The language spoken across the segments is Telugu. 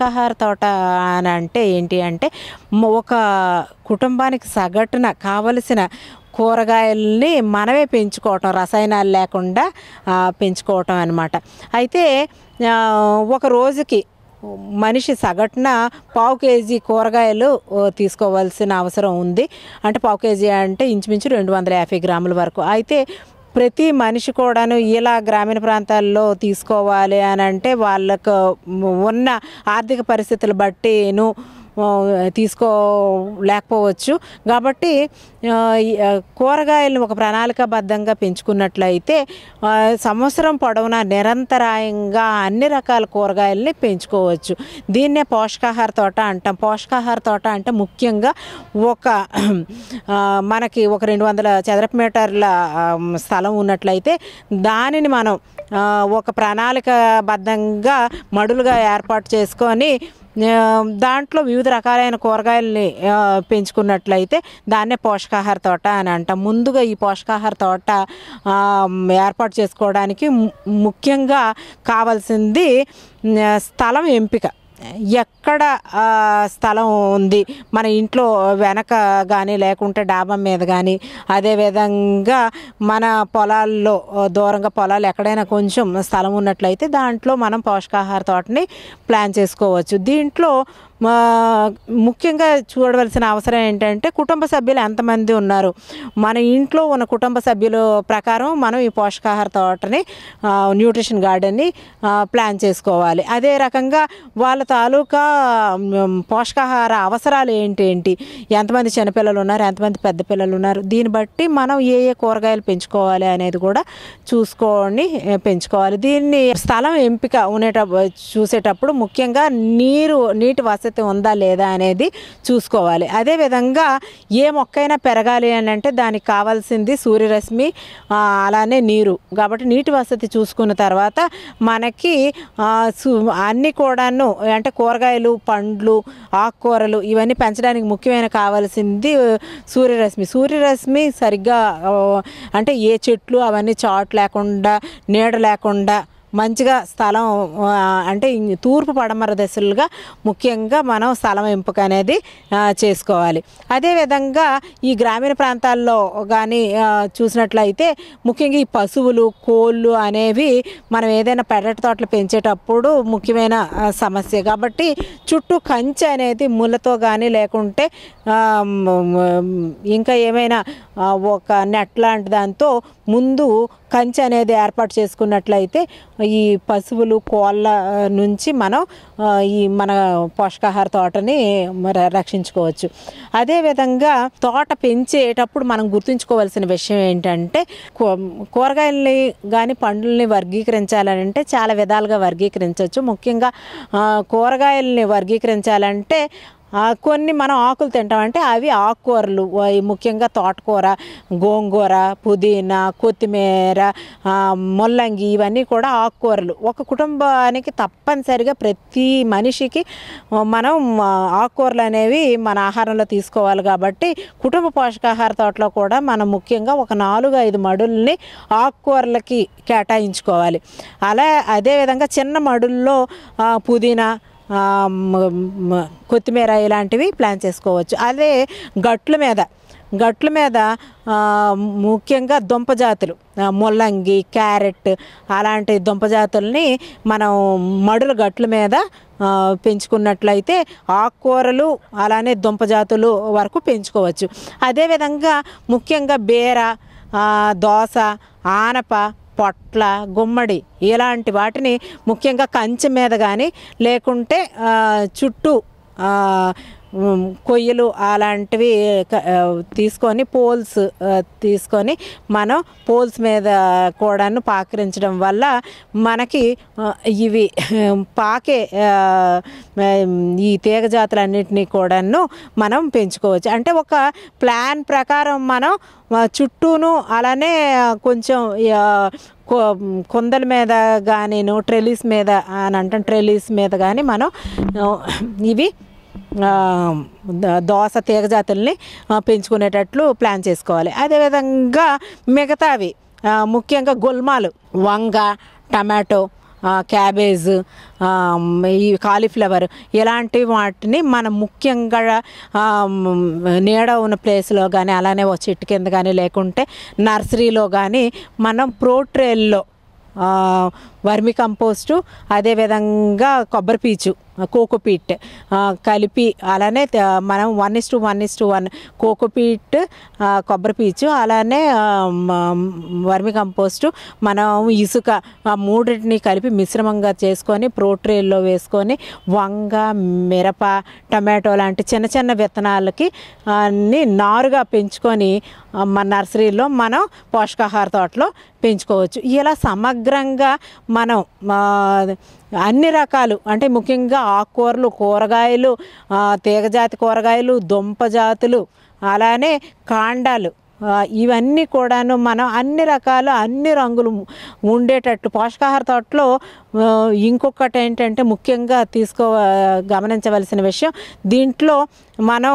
పోషకాహార తోట అని అంటే ఏంటి అంటే ఒక కుటుంబానికి సగటున కావలసిన కూరగాయల్ని మనమే పెంచుకోవటం రసాయనాలు లేకుండా పెంచుకోవటం అనమాట అయితే ఒక రోజుకి మనిషి సగటున పావు కేజీ కూరగాయలు తీసుకోవాల్సిన అవసరం ఉంది అంటే పావు కేజీ అంటే ఇంచుమించు రెండు వందల యాభై గ్రాముల వరకు అయితే ప్రతి మనిషి కూడాను ఇలా గ్రామీణ ప్రాంతాల్లో తీసుకోవాలి అని అంటే వాళ్ళకు ఉన్న ఆర్థిక పరిస్థితులు బట్టిను తీసుకోలేకపోవచ్చు కాబట్టి కూరగాయలను ఒక ప్రణాళికాబద్ధంగా పెంచుకున్నట్లయితే సంవత్సరం పొడవునా నిరంతరాయంగా అన్ని రకాల కూరగాయల్ని పెంచుకోవచ్చు దీన్నే పోషకాహార తోట అంటాం పోషకాహార తోట అంటే ముఖ్యంగా ఒక మనకి ఒక రెండు వందల చదరపు మీటర్ల స్థలం ఉన్నట్లయితే దానిని మనం ఒక ప్రణాళికబద్ధంగా మడులుగా ఏర్పాటు చేసుకొని దాంట్లో వివిధ రకాలైన కూరగాయల్ని పెంచుకున్నట్లయితే దాన్నే పోషకాహార తోట అని అంటాం ముందుగా ఈ పోషకాహార తోట ఏర్పాటు చేసుకోవడానికి ముఖ్యంగా కావాల్సింది స్థలం ఎంపిక ఎక్కడ స్థలం ఉంది మన ఇంట్లో వెనక కానీ లేకుంటే డాబా మీద కానీ అదేవిధంగా మన పొలాల్లో దూరంగా పొలాలు ఎక్కడైనా కొంచెం స్థలం ఉన్నట్లయితే దాంట్లో మనం పోషకాహార తోటని ప్లాన్ చేసుకోవచ్చు దీంట్లో మా ముఖ్యంగా చూడవలసిన అవసరం ఏంటంటే కుటుంబ సభ్యులు ఎంతమంది ఉన్నారు మన ఇంట్లో ఉన్న కుటుంబ సభ్యుల ప్రకారం మనం ఈ పోషకాహార తోటని న్యూట్రిషన్ గార్డెన్ని ప్లాన్ చేసుకోవాలి అదే రకంగా వాళ్ళ తాలూకా పోషకాహార అవసరాలు ఏంటి ఏంటి ఎంతమంది చిన్నపిల్లలు ఉన్నారు ఎంతమంది పెద్ద పిల్లలు ఉన్నారు దీన్ని బట్టి మనం ఏ ఏ కూరగాయలు పెంచుకోవాలి అనేది కూడా చూసుకొని పెంచుకోవాలి దీన్ని స్థలం ఎంపిక ఉండేట చూసేటప్పుడు ముఖ్యంగా నీరు నీటి వసతి పరిస్థితి ఉందా లేదా అనేది చూసుకోవాలి అదేవిధంగా ఏ మొక్కైనా పెరగాలి అని అంటే దానికి కావాల్సింది సూర్యరశ్మి అలానే నీరు కాబట్టి నీటి వసతి చూసుకున్న తర్వాత మనకి అన్నీ కూడాను అంటే కూరగాయలు పండ్లు ఆకుకూరలు ఇవన్నీ పెంచడానికి ముఖ్యమైన కావాల్సింది సూర్యరశ్మి సూర్యరశ్మి సరిగ్గా అంటే ఏ చెట్లు అవన్నీ చాట్ లేకుండా నీడ లేకుండా మంచిగా స్థలం అంటే తూర్పు పడమర దశలుగా ముఖ్యంగా మనం స్థలం ఎంపిక అనేది చేసుకోవాలి అదేవిధంగా ఈ గ్రామీణ ప్రాంతాల్లో కానీ చూసినట్లయితే ముఖ్యంగా ఈ పశువులు కోళ్ళు అనేవి మనం ఏదైనా పెరటి తోటలు పెంచేటప్పుడు ముఖ్యమైన సమస్య కాబట్టి చుట్టూ కంచె అనేది ముళ్ళతో కానీ లేకుంటే ఇంకా ఏమైనా ఒక నెట్ లాంటి దాంతో ముందు కంచె అనేది ఏర్పాటు చేసుకున్నట్లయితే ఈ పశువులు కోళ్ళ నుంచి మనం ఈ మన పోషకాహార తోటని రక్షించుకోవచ్చు అదేవిధంగా తోట పెంచేటప్పుడు మనం గుర్తుంచుకోవాల్సిన విషయం ఏంటంటే కూరగాయల్ని కానీ పండ్లని వర్గీకరించాలంటే చాలా విధాలుగా వర్గీకరించవచ్చు ముఖ్యంగా కూరగాయల్ని వర్గీకరించాలంటే కొన్ని మనం ఆకులు తింటామంటే అవి ఆకుకూరలు ముఖ్యంగా తోటకూర గోంగూర పుదీనా కొత్తిమీర ముల్లంగి ఇవన్నీ కూడా ఆకుకూరలు ఒక కుటుంబానికి తప్పనిసరిగా ప్రతి మనిషికి మనం ఆకుకూరలు అనేవి మన ఆహారంలో తీసుకోవాలి కాబట్టి కుటుంబ పోషకాహార తోటలో కూడా మనం ముఖ్యంగా ఒక నాలుగు ఐదు మడుల్ని ఆకుకూరలకి కేటాయించుకోవాలి అలా అదేవిధంగా చిన్న మడుల్లో పుదీనా కొత్తిమీర ఇలాంటివి ప్లాన్ చేసుకోవచ్చు అదే గట్ల మీద గట్ల మీద ముఖ్యంగా దుంప జాతులు ముల్లంగి క్యారెట్ అలాంటి దుంప జాతుల్ని మనం మడుల గట్ల మీద పెంచుకున్నట్లయితే ఆకుకూరలు అలానే దుంప జాతులు వరకు పెంచుకోవచ్చు అదేవిధంగా ముఖ్యంగా బీర దోస ఆనప పొట్ల గుమ్మడి ఇలాంటి వాటిని ముఖ్యంగా కంచె మీద కానీ లేకుంటే చుట్టూ కొయ్యలు అలాంటివి తీసుకొని పోల్స్ తీసుకొని మనం పోల్స్ మీద కూడాను పాకరించడం వల్ల మనకి ఇవి పాకే ఈ తీగ జాతులన్నింటినీ కూడాను మనం పెంచుకోవచ్చు అంటే ఒక ప్లాన్ ప్రకారం మనం చుట్టూను అలానే కొంచెం కొందల మీద కానీ ట్రెలీస్ మీద అని అంటాం ట్రెలీస్ మీద కానీ మనం ఇవి దోస తీగజాతుల్ని పెంచుకునేటట్లు ప్లాన్ చేసుకోవాలి అదేవిధంగా మిగతావి ముఖ్యంగా గుల్మాలు వంగ టమాటో క్యాబేజ్ ఈ కాలీఫ్లవర్ ఇలాంటి వాటిని మనం ముఖ్యంగా నీడ ఉన్న ప్లేస్లో కానీ అలానే ఒక చెట్టు కింద కానీ లేకుంటే నర్సరీలో కానీ మనం ప్రోట్రేల్లో వర్మి కంపోస్టు అదేవిధంగా కొబ్బరి పీచు కోకోపీట్ కలిపి అలానే మనం one is to one is to one cocopeat కొబ్బరి పీచు అలానే వర్మి కంపోస్టు మనం ఇసుక ఆ మూడింటిని కలిపి మిశ్రమంగా చేసుకొని ప్రోట్రేల్లో వేసుకొని వంగ మిరప టమాటో లాంటి చిన్న చిన్న విత్తనాలకి అన్ని నారుగా పెంచుకొని మన నర్సరీలో మనం పోషకాహార తోటలో పెంచుకోవచ్చు ఇలా సమగ్రంగా మనం అన్ని రకాలు అంటే ముఖ్యంగా ఆకుకూరలు కూరగాయలు తీగజాతి కూరగాయలు జాతులు అలానే కాండాలు ఇవన్నీ కూడాను మనం అన్ని రకాల అన్ని రంగులు ఉండేటట్టు పోషకాహార తోటలో ఇంకొకటి ఏంటంటే ముఖ్యంగా తీసుకో గమనించవలసిన విషయం దీంట్లో మనం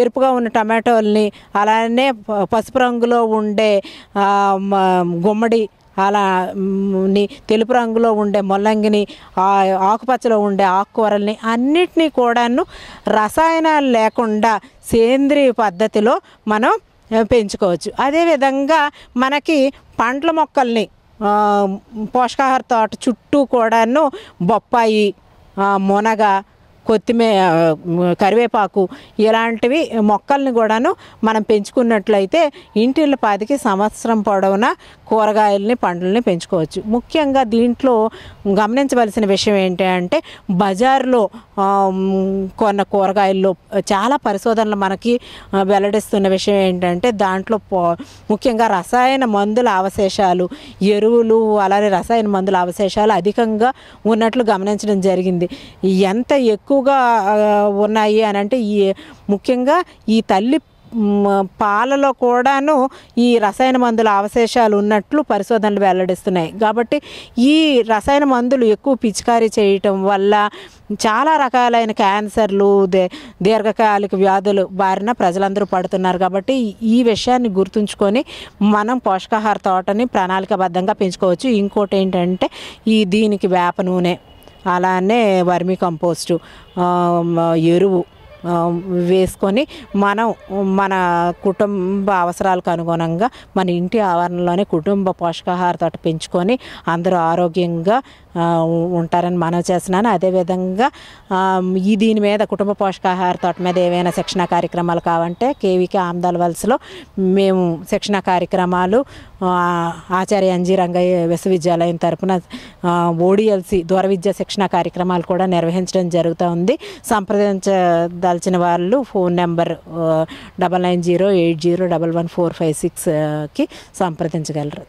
ఎరుపుగా ఉన్న టమాటోల్ని అలానే పసుపు రంగులో ఉండే గుమ్మడి అలా తెలుపు రంగులో ఉండే ముల్లంగిని ఆకుపచ్చలో ఉండే ఆకుకూరల్ని అన్నిటినీ కూడాను రసాయనాలు లేకుండా సేంద్రియ పద్ధతిలో మనం పెంచుకోవచ్చు అదేవిధంగా మనకి పండ్ల మొక్కల్ని పోషకాహార తోట చుట్టూ కూడాను బొప్పాయి మునగ కొత్తిమీర కరివేపాకు ఇలాంటివి మొక్కల్ని కూడాను మనం పెంచుకున్నట్లయితే ఇంటిల్లపాదికి సంవత్సరం పొడవునా కూరగాయలని పండ్లని పెంచుకోవచ్చు ముఖ్యంగా దీంట్లో గమనించవలసిన విషయం ఏంటంటే బజార్లో కొన్న కూరగాయల్లో చాలా పరిశోధనలు మనకి వెల్లడిస్తున్న విషయం ఏంటంటే దాంట్లో ముఖ్యంగా రసాయన మందుల అవశేషాలు ఎరువులు అలానే రసాయన మందుల అవశేషాలు అధికంగా ఉన్నట్లు గమనించడం జరిగింది ఎంత ఎక్కువ ఎక్కువగా ఉన్నాయి అని అంటే ఈ ముఖ్యంగా ఈ తల్లి పాలలో కూడాను ఈ రసాయన మందుల అవశేషాలు ఉన్నట్లు పరిశోధనలు వెల్లడిస్తున్నాయి కాబట్టి ఈ రసాయన మందులు ఎక్కువ పిచికారీ చేయటం వల్ల చాలా రకాలైన క్యాన్సర్లు దీర్ఘకాలిక వ్యాధులు బారిన ప్రజలందరూ పడుతున్నారు కాబట్టి ఈ విషయాన్ని గుర్తుంచుకొని మనం పోషకాహార తోటని ప్రణాళికబద్ధంగా పెంచుకోవచ్చు ఇంకోటి ఏంటంటే ఈ దీనికి వేప నూనె అలానే వర్మి కంపోస్టు ఎరువు వేసుకొని మనం మన కుటుంబ అవసరాలకు అనుగుణంగా మన ఇంటి ఆవరణలోనే కుటుంబ పోషకాహార తోట పెంచుకొని అందరూ ఆరోగ్యంగా ఉంటారని మనవి చేస్తున్నాను అదేవిధంగా ఈ దీని మీద కుటుంబ పోషకాహార తోట మీద ఏవైనా శిక్షణ కార్యక్రమాలు కావంటే కేవీకే ఆమ్దాల వలసలో మేము శిక్షణ కార్యక్రమాలు ఆచార్య ఎన్జి రంగయ్య విశ్వవిద్యాలయం తరపున ఓడిఎల్సి దూర విద్యా శిక్షణ కార్యక్రమాలు కూడా నిర్వహించడం జరుగుతూ ఉంది సంప్రదించదలిచిన వాళ్ళు phone number double nine zero eight zero double one four five సిక్స్కి సంప్రదించగలరు